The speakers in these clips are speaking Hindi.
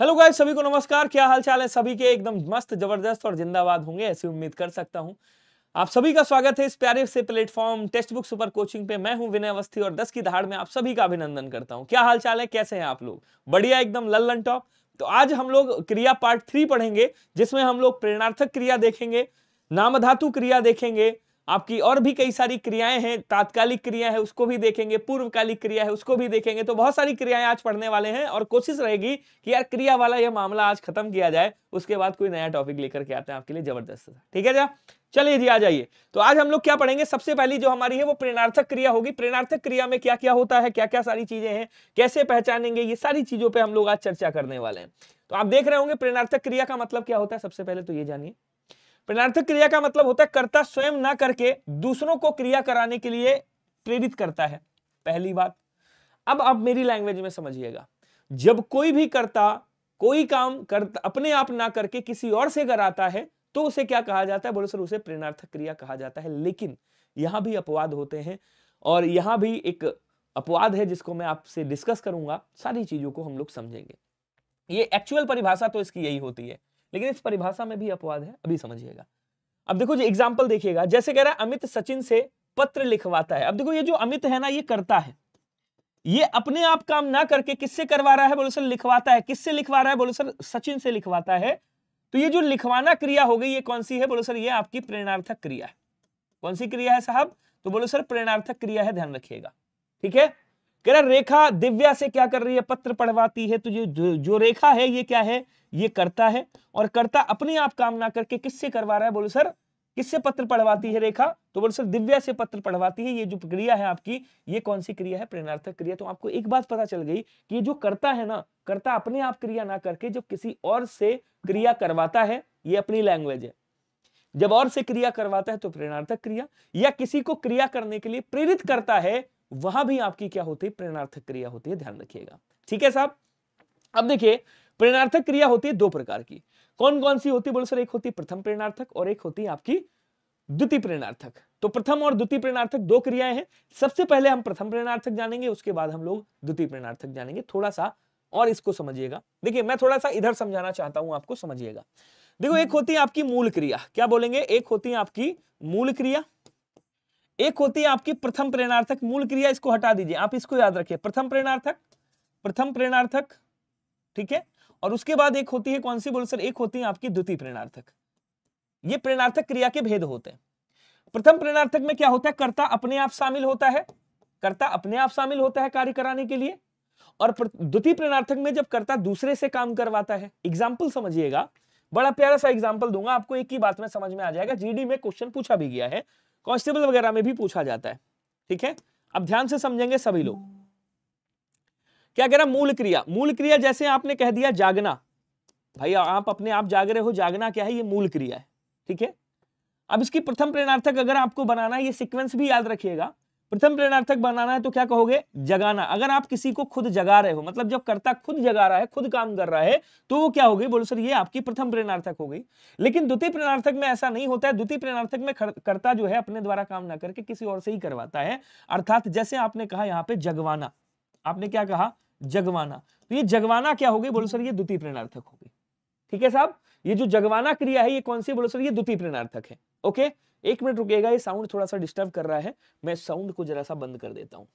हेलो गाइस सभी को नमस्कार क्या हाल चाल है सभी के एकदम मस्त जबरदस्त और जिंदाबाद होंगे ऐसी उम्मीद कर सकता हूं आप सभी का स्वागत है इस प्यारे से platform textbook super coaching पे मैं हूं विनय अवस्थी और दस की दहाड़ में आप सभी का अभिनंदन करता हूं क्या हाल चाल है कैसे हैं आप लोग बढ़िया एकदम लल्लन टॉप तो आज हम लोग क्रिया पार्ट थ्री पढ़ेंगे जिसमें हम लोग प्रेरणार्थक क्रिया देखेंगे नामधातु क्रिया देखेंगे आपकी और भी कई सारी क्रियाएं हैं तात्कालिक क्रिया है उसको भी देखेंगे पूर्वकालिक क्रिया है उसको भी देखेंगे तो बहुत सारी क्रियाएं आज पढ़ने वाले हैं और कोशिश रहेगी कि यार क्रिया वाला यह मामला आज खत्म किया जाए उसके बाद कोई नया टॉपिक लेकर के आते हैं आपके लिए जबरदस्त ठीक है जा चलिए जी आ जाइए तो आज हम लोग क्या पढ़ेंगे सबसे पहली जो हमारी है वो प्रेरणार्थक क्रिया होगी प्रेरणार्थक क्रिया में क्या क्या होता है क्या क्या सारी चीजें हैं कैसे पहचानेंगे ये सारी चीजों पे हम लोग आज चर्चा करने वाले हैं तो आप देख रहे होंगे प्रेरणार्थक क्रिया का मतलब क्या होता है सबसे पहले तो ये जानिए प्रेरणार्थक क्रिया का मतलब होता है कर्ता स्वयं ना करके दूसरों को क्रिया कराने के लिए प्रेरित करता है पहली बात अब आप मेरी लैंग्वेज में समझिएगा जब कोई भी कर्ता कोई काम करता अपने आप ना करके किसी और से कराता है तो उसे क्या कहा जाता है बोलो सर उसे प्रेरणार्थक क्रिया कहा जाता है लेकिन यहां भी अपवाद होते हैं और यहां भी एक अपवाद है जिसको मैं आपसे डिस्कस करूंगा सारी चीजों को हम लोग समझेंगे ये एक्चुअल परिभाषा तो इसकी यही होती है लेकिन इस परिभाषा में भी अपवाद है अभी समझिएगा अब देखो जो एग्जाम्पल देखिएगा जैसे कह रहा है अमित सचिन से पत्र लिखवाता है अब देखो ये जो अमित है ना ये करता है ये अपने आप काम ना करके किससे करवा रहा है बोले सर लिखवाता है किससे लिखवा रहा है बोले सर सचिन से लिखवाता है तो ये जो लिखवाना क्रिया हो गई ये कौन सी है बोलो सर ये आपकी प्रेरणार्थक क्रिया है कौन सी क्रिया है साहब तो बोलो सर प्रेरणार्थक क्रिया है ध्यान रखिएगा ठीक है कह रहा रेखा दिव्या से क्या कर रही है पत्र पढ़वाती है तो जो जो रेखा है ये क्या है ये करता है और करता अपने आप काम ना करके किससे करवा रहा है बोलो सर किससे पत्र पढ़वाती है रेखा तो बोलो सर दिव्या से पत्र पढ़वाती है ये जो क्रिया है आपकी ये कौन सी क्रिया है प्रेरणार्थक क्रिया तो आपको एक बात पता चल गई कि ये जो करता है ना करता अपने आप क्रिया ना करके जब किसी और से क्रिया करवाता है ये अपनी लैंग्वेज है जब और से क्रिया करवाता है तो प्रेरणार्थक क्रिया या किसी को क्रिया करने के लिए प्रेरित करता है वहां भी आपकी क्या होती है प्रेरणार्थक क्रिया होती है ध्यान रखिएगा ठीक है साहब अब देखिए प्रेरणार्थक क्रिया होती है दो प्रकार की कौन कौन सी होती है सर एक होती है प्रथम प्रेरणार्थक और एक होती है आपकी द्वितीय प्रेरणार्थक तो प्रथम और द्वितीय प्रेरणार्थक दो क्रियाएं हैं सबसे पहले हम प्रथम प्रेरणार्थक जानेंगे उसके बाद हम लोग द्वितीय प्रेरणार्थक जानेंगे थोड़ा सा और इसको समझिएगा देखिए मैं थोड़ा सा इधर समझाना चाहता हूं आपको समझिएगा देखो एक होती है आपकी मूल क्रिया क्या बोलेंगे एक होती है आपकी मूल क्रिया एक होती है आपकी प्रथम प्रेरणार्थक मूल क्रिया इसको हटा दीजिए आप इसको याद रखिए प्रथम प्रेरणार्थक प्रथम प्रेरणार्थक ठीक है और उसके बाद एक होती है कौन सी बोल सर एक होती है आपकी द्वितीय प्रेरणार्थक ये प्रेरणार्थक क्रिया के भेद होते हैं प्रथम प्रेरणार्थक में क्या होता है कर्ता अपने आप शामिल होता है कर्ता अपने आप शामिल होता है कार्य कराने के लिए और द्वितीय प्रेरणार्थक में जब कर्ता दूसरे से काम करवाता है एग्जाम्पल समझिएगा बड़ा प्यारा सा एग्जाम्पल दूंगा आपको एक ही बात में समझ में आ जाएगा जीडी में क्वेश्चन पूछा भी गया है कॉन्स्टेबल वगैरह में भी पूछा जाता है ठीक है अब ध्यान से समझेंगे सभी लोग क्या कह रहा मूल क्रिया मूल क्रिया जैसे आपने कह दिया जागना भाई आप अपने आप जाग रहे हो जागना क्या है ये मूल क्रिया है ठीक है अब इसकी प्रथम प्रेरणार्थक अगर आपको बनाना है ये सिक्वेंस भी याद रखिएगा प्रथम प्रेरणार्थक बनाना है तो क्या कहोगे जगाना अगर आप किसी को खुद जगा रहे हो मतलब जब कर्ता खुद जगा रहा है खुद काम कर रहा है तो वो क्या हो गई बोलो सर ये आपकी प्रथम प्रेरणार्थक हो गई लेकिन द्वितीय प्रेरणार्थक में ऐसा नहीं होता है द्वितीय प्रेरणार्थक में कर्ता जो है अपने द्वारा काम ना करके किसी और से ही करवाता है अर्थात जैसे आपने कहा यहाँ पे जगवाना आपने क्या कहा जगवाना तो ये जगवाना क्या हो गई बोलो सर ये द्वितीय प्रेरणार्थक होगी ठीक है साहब ये जो जगवाना क्रिया है ये कौन सी बोलो सर ये द्वितीय प्रेरणार्थक है ओके एक मिनट रुकेगा ये साउंड थोड़ा सा डिस्टर्ब कर रहा है मैं साउंड को जरा सा बंद कर देता हूं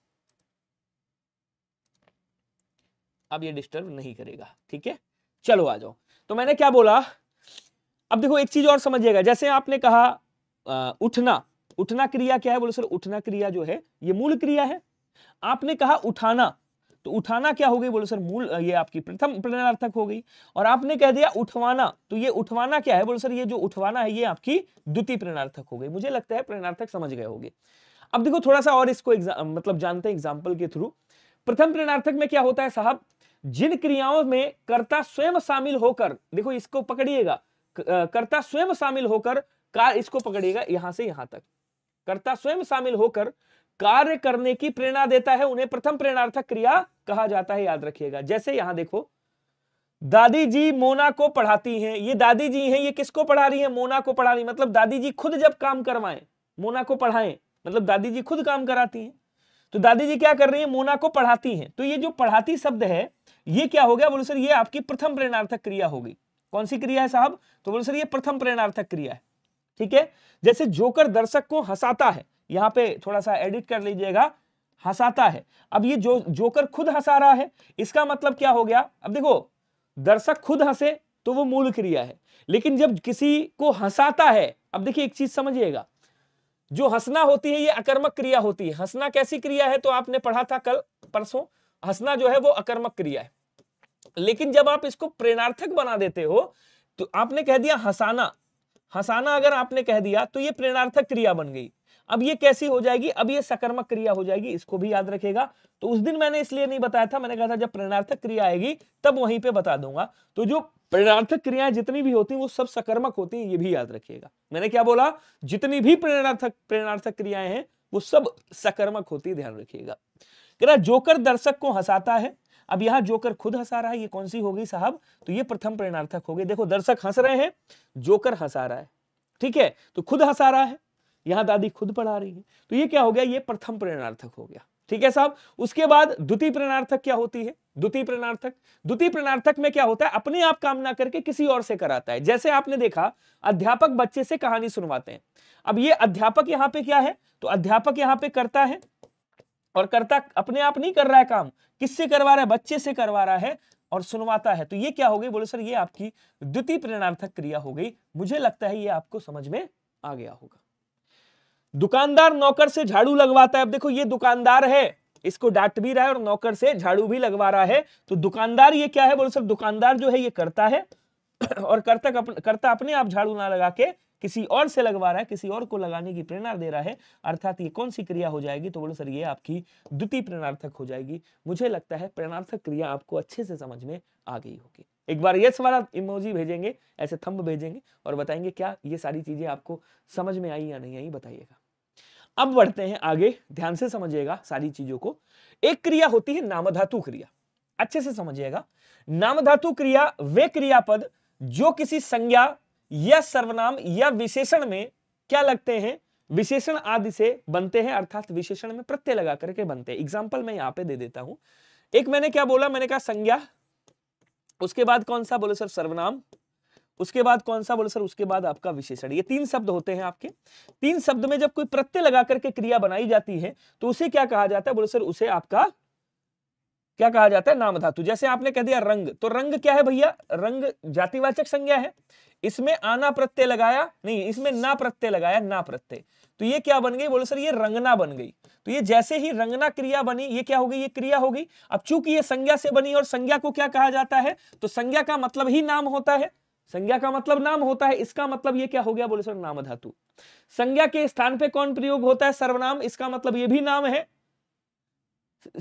अब ये डिस्टर्ब नहीं करेगा ठीक है चलो आ जाओ तो मैंने क्या बोला अब देखो एक चीज और समझिएगा जैसे आपने कहा आ, उठना उठना क्रिया क्या है बोले सर उठना क्रिया जो है ये मूल क्रिया है आपने कहा उठाना तो उठाना क्या हो गई बोलो सर मूल ये आपकी प्रथम प्रणार्थक हो गई और आपने कह दिया उठवाना तो ये उठवाना क्या है बोलो सर ये जो उठवाना है ये आपकी द्वितीय प्रणार्थक हो गई मुझे लगता है प्रणार्थक समझ गए होगे अब देखो थोड़ा सा और इसको मतलब जानते हैं एग्जाम्पल के थ्रू प्रथम प्रणार्थक में क्या होता है साहब जिन क्रियाओं में कर्ता स्वयं शामिल होकर देखो इसको पकड़िएगा कर्ता स्वयं शामिल होकर कार इसको पकड़िएगा यहां से यहां तक कर्ता स्वयं शामिल होकर कार्य करने की प्रेरणा देता है उन्हें प्रथम प्रेरणार्थक क्रिया कहा जाता है याद रखिएगा जैसे यहां देखो दादी जी मोना को पढ़ाती हैं ये दादी जी हैं ये किसको पढ़ा रही हैं मोना को पढ़ा रही मतलब दादी जी खुद जब काम करवाएं मोना को पढ़ाएं मतलब दादी जी खुद काम कराती हैं तो दादी जी क्या कर रही हैं मोना को पढ़ाती हैं तो ये जो पढ़ाती शब्द है ये क्या हो गया बोलो सर ये आपकी प्रथम प्रेरणार्थक क्रिया होगी कौन सी क्रिया है साहब तो बोलो सर ये प्रथम प्रेरणार्थक क्रिया है ठीक है जैसे जोकर दर्शक को हंसाता है यहाँ पे थोड़ा सा एडिट कर लीजिएगा हंसाता है अब ये जो जोकर खुद हंसा रहा है इसका मतलब क्या हो गया अब देखो दर्शक खुद हंसे तो वो मूल क्रिया है लेकिन जब किसी को हंसाता है अब देखिए एक चीज समझिएगा जो हंसना होती है ये अकर्मक क्रिया होती है हंसना कैसी क्रिया है तो आपने पढ़ा था कल परसों हंसना जो है वो अकर्मक क्रिया है लेकिन जब आप इसको प्रेरणार्थक बना देते हो तो आपने कह दिया हंसाना हंसाना अगर आपने कह दिया तो ये प्रेरणार्थक क्रिया बन गई अब ये कैसी हो जाएगी अब ये सकर्मक क्रिया हो जाएगी इसको भी याद रखेगा तो उस दिन मैंने इसलिए नहीं बताया था मैंने कहा था जब प्रेरणार्थक क्रिया आएगी तब वहीं पे बता दूंगा तो जो प्रेरणार्थक क्रियाएं जितनी भी होती हैं वो सब सकर्मक होती हैं ये भी याद रखिएगा मैंने क्या बोला जितनी भी प्रेरणार्थक प्रेरणार्थक क्रियाएं हैं वो सब सकर्मक होती है ध्यान रखिएगा क्या जोकर दर्शक को हंसाता है अब यहां जोकर खुद हंसा रहा है ये कौन सी होगी साहब तो ये प्रथम प्रेरणार्थक हो गई देखो दर्शक हंस रहे हैं जोकर हंसा रहा है ठीक है तो खुद हंसा रहा है यहां दादी खुद पढ़ा रही है तो ये क्या हो गया ये प्रथम प्रेरणार्थक हो गया ठीक है साहब उसके बाद द्वितीय प्रेरणार्थक क्या होती है द्वितीय प्रेरणार्थक द्वितीय प्रेरणार्थक में क्या होता है अपने आप काम ना करके किसी और से कराता है जैसे आपने देखा अध्यापक बच्चे से कहानी सुनवाते हैं अब ये अध्यापक यहाँ पे क्या है तो अध्यापक यहाँ पे करता है और करता अपने आप नहीं कर रहा है काम किससे करवा रहा है बच्चे से करवा रहा है और सुनवाता है तो ये क्या हो गई बोले सर ये आपकी द्वितीय प्रेरणार्थक क्रिया हो गई मुझे लगता है ये आपको समझ में आ गया होगा दुकानदार नौकर से झाड़ू लगवाता है अब देखो ये दुकानदार है इसको डांट भी रहा है और नौकर से झाड़ू भी लगवा रहा है तो दुकानदार ये क्या है बोलो सर दुकानदार जो है ये करता है और करता अपन, करता अपने आप झाड़ू ना लगा के किसी और से लगवा रहा है किसी और को लगाने की प्रेरणा दे रहा है अर्थात ये कौन सी क्रिया हो जाएगी तो बोलो सर ये आपकी द्वितीय प्रेरणार्थक हो जाएगी मुझे लगता है प्रेरणार्थक क्रिया आपको अच्छे से समझ में आ गई होगी एक बार यस वाला इमोजी भेजेंगे ऐसे थंब भेजेंगे और बताएंगे क्या ये सारी चीजें आपको समझ में आई या नहीं आई बताइएगा अब बढ़ते हैं आगे ध्यान से समझिएगा सारी चीजों को एक क्रिया होती है नामधातु क्रिया अच्छे से समझिएगा नामधातु क्रिया वे क्रियापद जो किसी संज्ञा या सर्वनाम या विशेषण में क्या लगते हैं विशेषण आदि से बनते हैं अर्थात विशेषण में प्रत्यय लगा करके बनते हैं एग्जाम्पल मैं यहाँ पे दे देता हूं एक मैंने क्या बोला मैंने कहा संज्ञा उसके बाद कौन सा बोले सर सर्वनाम उसके बाद कौन सा बोले सर उसके बाद आपका विशेषण ये तीन शब्द होते हैं आपके तीन शब्द में जब कोई प्रत्यय लगा करके क्रिया बनाई जाती है तो उसे क्या कहा जाता है बोले सर उसे आपका क्या कहा जाता है नाम धातु जैसे आपने कह दिया रंग तो रंग क्या है भैया रंग जातिवाचक संज्ञा है इसमें आना प्रत्यय लगाया नहीं इसमें ना प्रत्यय लगाया ना प्रत्यय तो ये क्या बन गई बोले सर ये रंगना बन गई तो ये जैसे ही रंगना क्रिया बनी ये क्या हो गई ये क्रिया हो गई अब चूंकि ये संज्ञा से बनी और संज्ञा को क्या कहा जाता है तो संज्ञा का मतलब ही नाम होता है संज्ञा का मतलब नाम होता है इसका मतलब ये क्या हो गया बोले सर नाम धातु संज्ञा के स्थान पे कौन प्रयोग होता है सर्वनाम इसका मतलब ये भी नाम है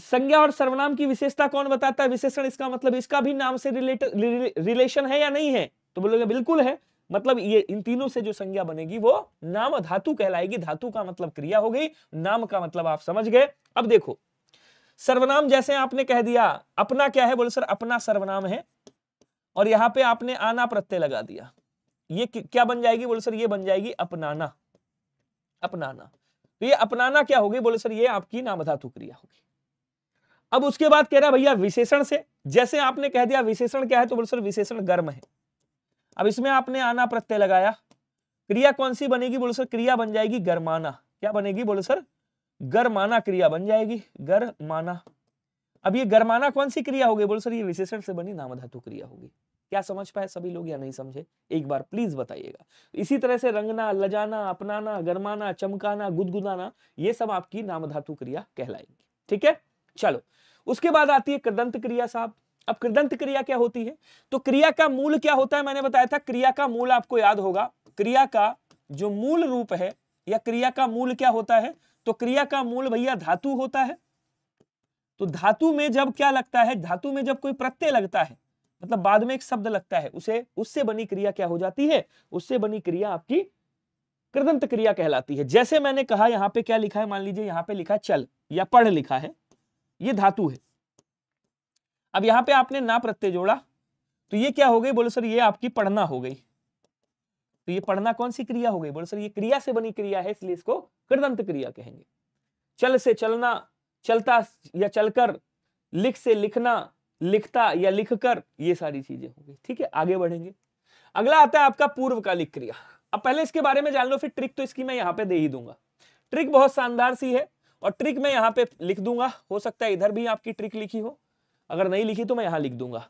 संज्ञा और सर्वनाम की विशेषता कौन बताता है विशेषण इसका मतलब इसका भी नाम से रिलेट रिले, रिलेशन है या नहीं है तो बोलोगे हाँ, बिल्कुल है मतलब ये इन तीनों से जो संज्ञा बनेगी वो नाम धातु कहलाएगी धातु का मतलब क्रिया हो गई नाम का मतलब आप समझ गए अब देखो सर्वनाम जैसे आपने कह दिया अपना क्या है बोले सर अपना सर्वनाम है और यहां पे आपने आना प्रत्यय लगा दिया ये क्या बन जाएगी बोले सर ये बन जाएगी अपनाना अपनाना तो ये अपनाना क्या होगी बोले सर ये आपकी नामधातु क्रिया होगी अब उसके बाद कह रहा भैया विशेषण से जैसे आपने कह दिया विशेषण क्या है तो बोले सर विशेषण गर्म है अब इसमें आपने आना प्रत्यय लगाया क्रिया कौन सी बनेगी बोले सर क्रिया बन जाएगी गर्माना क्या बनेगी बोले सर गर्माना क्रिया बन जाएगी गर्माना अब ये गर्माना कौन सी क्रिया होगी बोल सर ये विशेषण से बनी नाम धातु क्रिया होगी क्या समझ पाए सभी लोग या नहीं समझे एक बार प्लीज बताइएगा इसी तरह से रंगना लजाना अपनाना गर्माना चमकाना गुदगुदाना ये सब आपकी नाम धातु क्रिया कहलाएंगी ठीक है चलो उसके बाद आती है कृदंत क्रिया साहब अब कृदंत क्रिया क्या होती है तो क्रिया का मूल क्या होता है मैंने बताया था क्रिया का मूल आपको याद होगा क्रिया का जो मूल रूप है या क्रिया का मूल क्या होता है तो क्रिया का मूल भैया धातु होता है तो धातु में जब क्या लगता है धातु में जब कोई प्रत्यय लगता है मतलब बाद में एक शब्द लगता है उसे उससे बनी क्रिया क्या हो जाती है उससे बनी क्रिया आपकी कृदंत क्रिया कहलाती है जैसे मैंने कहा यहां पे क्या लिखा है मान लीजिए यहां पे लिखा चल या पढ़ लिखा है ये धातु है अब यहाँ पे आपने ना प्रत्यय जोड़ा तो ये क्या हो गई बोलो सर ये आपकी पढ़ना हो गई तो ये पढ़ना कौन सी क्रिया हो गई बोलो सर ये क्रिया से बनी क्रिया है इसलिए इसको कृदंत क्रिया कहेंगे चल से चलना चलता या चलकर लिख से लिखना लिखता या लिखकर ये सारी चीजें होंगी ठीक है आगे बढ़ेंगे अगला आता है आपका पूर्वकालिक क्रिया अब पहले इसके बारे में जान लो फिर ट्रिक तो इसकी मैं यहाँ पे दे ही दूंगा ट्रिक बहुत शानदार सी है और ट्रिक मैं यहाँ पे लिख दूंगा हो सकता है इधर भी आपकी ट्रिक लिखी हो अगर नहीं लिखी तो मैं यहाँ लिख दूंगा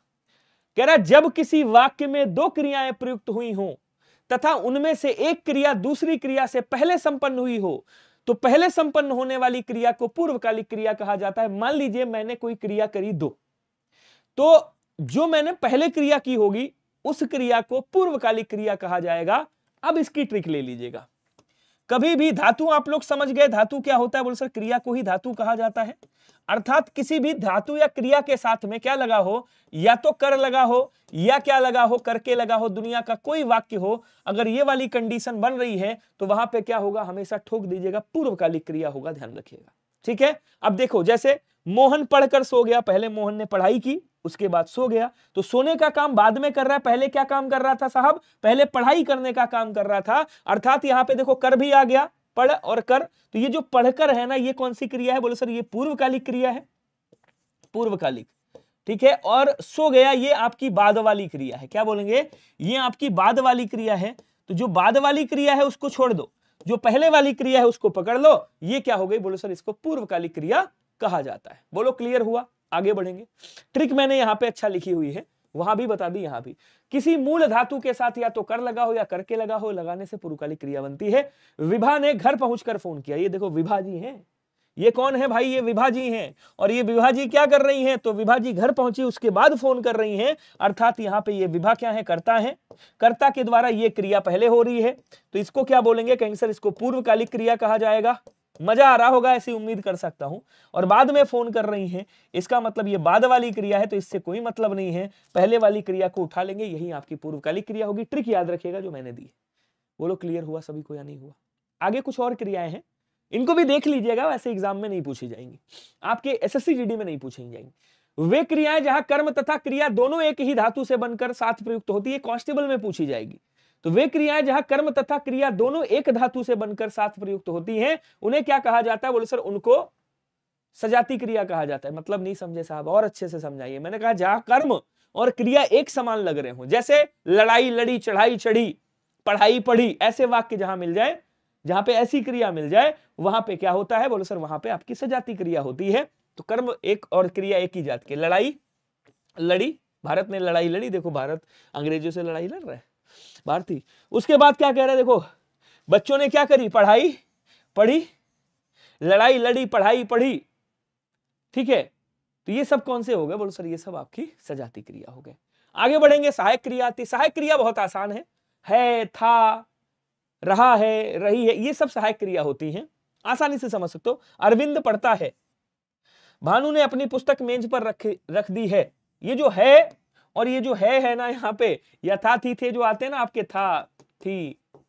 कह रहा जब किसी वाक्य में दो क्रियाएं प्रयुक्त हुई हों तथा उनमें से एक क्रिया दूसरी क्रिया से पहले संपन्न हुई हो तो पहले संपन्न होने वाली क्रिया को पूर्वकालिक क्रिया कहा जाता है मान लीजिए मैंने कोई क्रिया करी दो तो जो मैंने पहले क्रिया की होगी उस क्रिया को पूर्वकालिक क्रिया कहा जाएगा अब इसकी ट्रिक ले लीजिएगा कभी भी धातु आप लोग समझ गए धातु क्या होता है बोल सर क्रिया को ही धातु कहा जाता है अर्थात किसी भी धातु या क्रिया के साथ में क्या लगा हो या तो कर लगा हो या क्या लगा हो करके लगा हो दुनिया का कोई वाक्य हो अगर ये वाली कंडीशन बन रही है तो वहां पे क्या होगा हमेशा ठोक दीजिएगा पूर्वकालिक क्रिया होगा ध्यान रखिएगा ठीक है अब देखो जैसे मोहन पढ़कर सो गया पहले मोहन ने पढ़ाई की उसके बाद सो गया तो सोने का काम बाद में कर रहा है पहले क्या काम कर रहा था साहब पहले पढ़ाई करने का काम कर रहा था अर्थात यहाँ पे देखो कर भी आ गया पढ़ और कर तो ये जो पढ़कर है ना ये कौन सी क्रिया है बोलो सर ये पूर्वकालिक क्रिया है पूर्वकालिक ठीक है और सो गया ये आपकी बाद वाली क्रिया है क्या बोलेंगे ये आपकी बाद वाली क्रिया है तो जो बाद वाली क्रिया है उसको छोड़ दो जो पहले वाली क्रिया है उसको पकड़ लो ये क्या हो गई बोलो सर इसको पूर्वकालिक क्रिया कहा जाता है बोलो क्लियर हुआ आगे बढ़ेंगे ट्रिक मैंने यहाँ पे अच्छा लिखी हुई है वहां भी बता दी यहाँ भी किसी मूल धातु के साथ या तो कर लगा हो या करके लगा हो लगाने से पुरुकाली क्रिया बनती है विभा ने घर पहुंचकर फोन किया ये देखो विभा जी हैं ये कौन है भाई ये विभाजी हैं और ये विभाजी क्या कर रही हैं तो विभाजी घर पहुंची उसके बाद फोन कर रही हैं अर्थात यहाँ पे ये विभा क्या है करता है कर्ता के द्वारा ये क्रिया पहले हो रही है तो इसको क्या बोलेंगे कहेंगे सर इसको पूर्वकालिक क्रिया कहा जाएगा मजा आ रहा होगा ऐसी उम्मीद कर सकता हूं और बाद में फोन कर रही हैं इसका मतलब ये बाद वाली क्रिया है तो इससे कोई मतलब नहीं है पहले वाली क्रिया को उठा लेंगे यही आपकी पूर्वकालिक क्रिया होगी ट्रिक याद रखिएगा जो मैंने दी बोलो क्लियर हुआ सभी को या नहीं हुआ आगे कुछ और क्रियाएं हैं इनको भी देख लीजिएगा वैसे एग्जाम में नहीं पूछी जाएंगी आपके एस एस में नहीं पूछी जाएंगी वे क्रियाएं जहां कर्म तथा क्रिया दोनों एक ही धातु से बनकर साथ प्रयुक्त होती है कॉन्स्टेबल में पूछी जाएगी तो वे क्रियाएं जहां कर्म तथा क्रिया दोनों एक धातु से बनकर साथ प्रयुक्त होती हैं उन्हें क्या कहा जाता है बोले सर उनको सजाती क्रिया कहा जाता है मतलब नहीं समझे साहब और अच्छे से समझाइए मैंने कहा जहां कर्म और क्रिया एक समान लग रहे हो जैसे लड़ाई लड़ी चढ़ाई चढ़ी पढ़ाई पढ़ी ऐसे वाक्य जहां मिल जाए जहां पे ऐसी क्रिया मिल जाए वहां पे क्या होता है बोले सर वहां पे आपकी सजाती क्रिया होती है तो कर्म एक और क्रिया एक ही जात की लड़ाई लड़ी भारत ने लड़ाई लड़ी देखो भारत अंग्रेजों से लड़ाई लड़ रहा है भारती उसके बाद क्या कह रहे देखो बच्चों ने क्या करी पढ़ाई पढ़ी लड़ाई लड़ी पढ़ाई पढ़ी ठीक है तो ये सब कौन से हो गए बोलो सर ये सब आपकी सजाती क्रिया हो गए आगे बढ़ेंगे सहायक क्रिया आती सहायक क्रिया बहुत आसान है है था रहा है रही है ये सब सहायक क्रिया होती हैं आसानी से समझ सकते हो अरविंद पढ़ता है भानु ने अपनी पुस्तक मेज पर रख रख दी है ये जो है और ये जो है है ना यहाँ पे या था थी थे जो आते हैं ना आपके था थी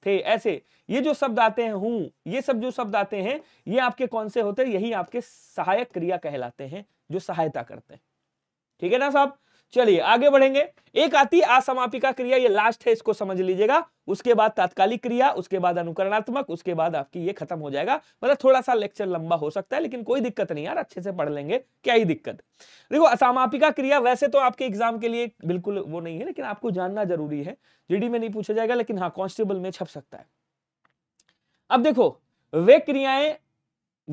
थे ऐसे ये जो शब्द आते हैं हूं ये सब जो शब्द आते हैं ये आपके कौन से होते हैं यही आपके सहायक क्रिया कहलाते हैं जो सहायता करते हैं ठीक है ना साहब चलिए आगे बढ़ेंगे एक आती असमापिका क्रिया ये लास्ट है इसको समझ लीजिएगा उसके बाद तात्कालिक क्रिया उसके बाद अनुकरणात्मक उसके बाद आपकी ये खत्म हो जाएगा मतलब थोड़ा सा लेक्चर लंबा हो सकता है लेकिन कोई दिक्कत नहीं यार अच्छे से पढ़ लेंगे क्या ही दिक्कत देखो असमापिका क्रिया वैसे तो आपके एग्जाम के लिए बिल्कुल वो नहीं है लेकिन आपको जानना जरूरी है जीडी में नहीं पूछा जाएगा लेकिन हाँ कॉन्स्टेबल में छप सकता है अब देखो वे क्रियाएं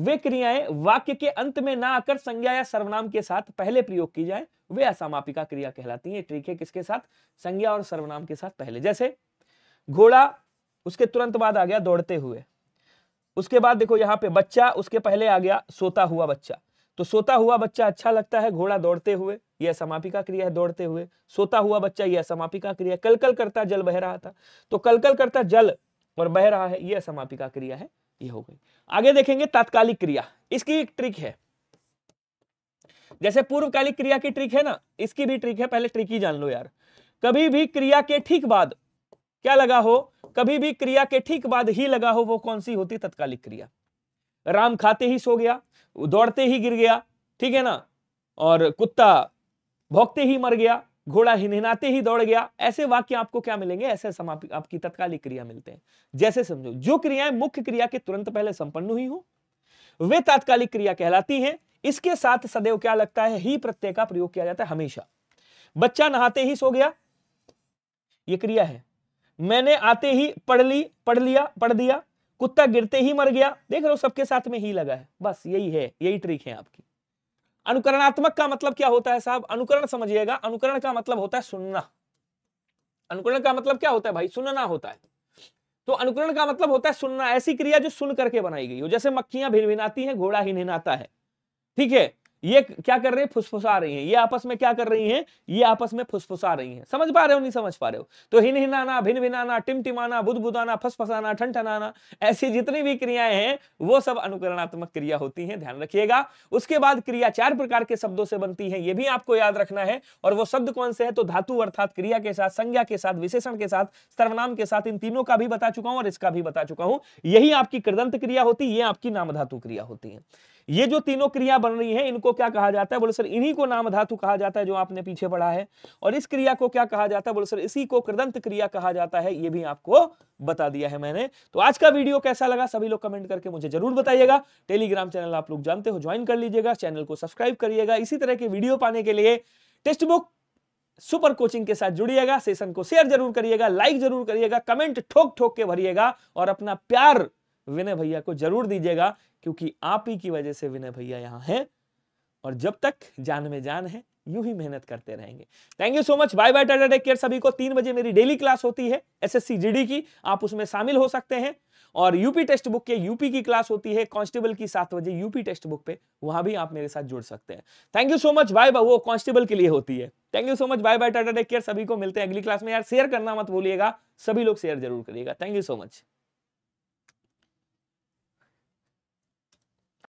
वे क्रियाएं वाक्य के अंत में ना आकर संज्ञा या सर्वनाम के साथ पहले प्रयोग की जाए वे असामापिका क्रिया कहलाती है ट्रिक किसके साथ संज्ञा और सर्वनाम के साथ पहले जैसे घोड़ा उसके तुरंत बाद आ गया दौड़ते हुए उसके बाद देखो यहाँ पे बच्चा उसके पहले आ गया सोता हुआ बच्चा तो सोता हुआ बच्चा अच्छा लगता है घोड़ा दौड़ते हुए यह समापिका क्रिया है दौड़ते हुए सोता हुआ बच्चा यह समापिका क्रिया कलकल कल करता जल बह रहा था तो कलकल कल करता जल और बह रहा है यह समापिका क्रिया है ये हो गई आगे देखेंगे तात्कालिक क्रिया इसकी एक ट्रिक है जैसे पूर्वकालिक क्रिया की ट्रिक है ना इसकी भी ट्रिक है पहले ट्रिक ही जान लो यार कभी भी क्रिया के ठीक बाद क्या लगा हो कभी भी क्रिया के ठीक बाद ही लगा हो वो कौन सी होती तत्कालिक क्रिया राम खाते ही सो गया दौड़ते ही गिर गया ठीक है ना और कुत्ता भोगते ही मर गया घोड़ा हिनहिनाते ही दौड़ गया ऐसे वाक्य आपको क्या मिलेंगे ऐसे समापिक आपकी तत्कालिक क्रिया मिलते हैं जैसे समझो जो क्रियाएं मुख्य क्रिया के तुरंत पहले संपन्न हुई हो वे तात्कालिक क्रिया कहलाती हैं इसके साथ सदैव क्या लगता है ही प्रत्यय का प्रयोग किया जाता है हमेशा बच्चा नहाते ही सो गया ये क्रिया है मैंने आते ही पढ़ ली पढ़ लिया पढ़ दिया कुत्ता गिरते ही मर गया देख रहे सबके साथ में ही लगा है बस यही है यही ट्रिक है आपकी अनुकरणात्मक का मतलब क्या होता है साहब अनुकरण समझिएगा अनुकरण का मतलब होता है सुनना अनुकरण का मतलब क्या होता है भाई सुनना होता है तो अनुकरण का मतलब होता है सुनना ऐसी क्रिया जो सुन करके बनाई गई हो जैसे मक्खियां भिनभिनाती हैं घोड़ा ही निनाता है ठीक है ये क्या कर रहे हैं फुसफुसा रही हैं ये आपस में क्या कर रही हैं ये आपस में फुसफुसा रही हैं समझ पा रहे हो नहीं समझ पा रहे हो तो हिन हिनाना भिन भिनाना टिमटिमाना बुदबुदाना फसफसाना ठनठनाना ऐसी जितनी भी क्रियाएं हैं वो सब अनुकरणात्मक क्रिया होती हैं ध्यान रखिएगा उसके बाद क्रिया चार प्रकार के शब्दों से बनती है ये भी आपको याद रखना है और वो शब्द कौन से है तो धातु अर्थात क्रिया के साथ संज्ञा के साथ विशेषण के साथ सर्वनाम के साथ इन तीनों का भी बता चुका हूं और इसका भी बता चुका हूं यही आपकी कृदंत क्रिया होती है ये आपकी नाम धातु क्रिया होती है ये जो तीनों क्रिया बन रही है इनको क्या कहा जाता है बोले सर इन्हीं को नाम धातु कहा जाता है जो आपने पीछे पढ़ा है और इस क्रिया को क्या कहा जाता है बोले सर इसी को कृदंत क्रिया कहा जाता है ये भी आपको बता दिया है मैंने तो आज का वीडियो कैसा लगा सभी लोग कमेंट करके मुझे जरूर बताइएगा टेलीग्राम चैनल आप लोग जानते हो ज्वाइन कर लीजिएगा चैनल को सब्सक्राइब करिएगा इसी तरह के वीडियो पाने के लिए टेक्स्ट बुक सुपर कोचिंग के साथ जुड़िएगा सेशन को शेयर जरूर करिएगा लाइक जरूर करिएगा कमेंट ठोक ठोक के भरिएगा और अपना प्यार विनय भैया को जरूर दीजिएगा क्योंकि आप ही की वजह से विनय भैया यहाँ हैं और जब तक जान में जान है यूं ही मेहनत करते रहेंगे thank you so much bye bye tata take care सभी को तीन बजे मेरी डेली क्लास होती है एसएससी जीडी की आप उसमें शामिल हो सकते हैं और यूपी टेक्स्ट बुक के यूपी की क्लास होती है कांस्टेबल की सात बजे यूपी टेक्स्ट बुक पे वहां भी आप मेरे साथ जुड़ सकते हैं thank you so much bye bye वो कांस्टेबल के लिए होती है thank you so much bye bye tata take care सभी को मिलते हैं अगली क्लास में यार शेयर करना मत बोलिएगा सभी लोग शेयर जरूर करिएगा थैंक यू सो मच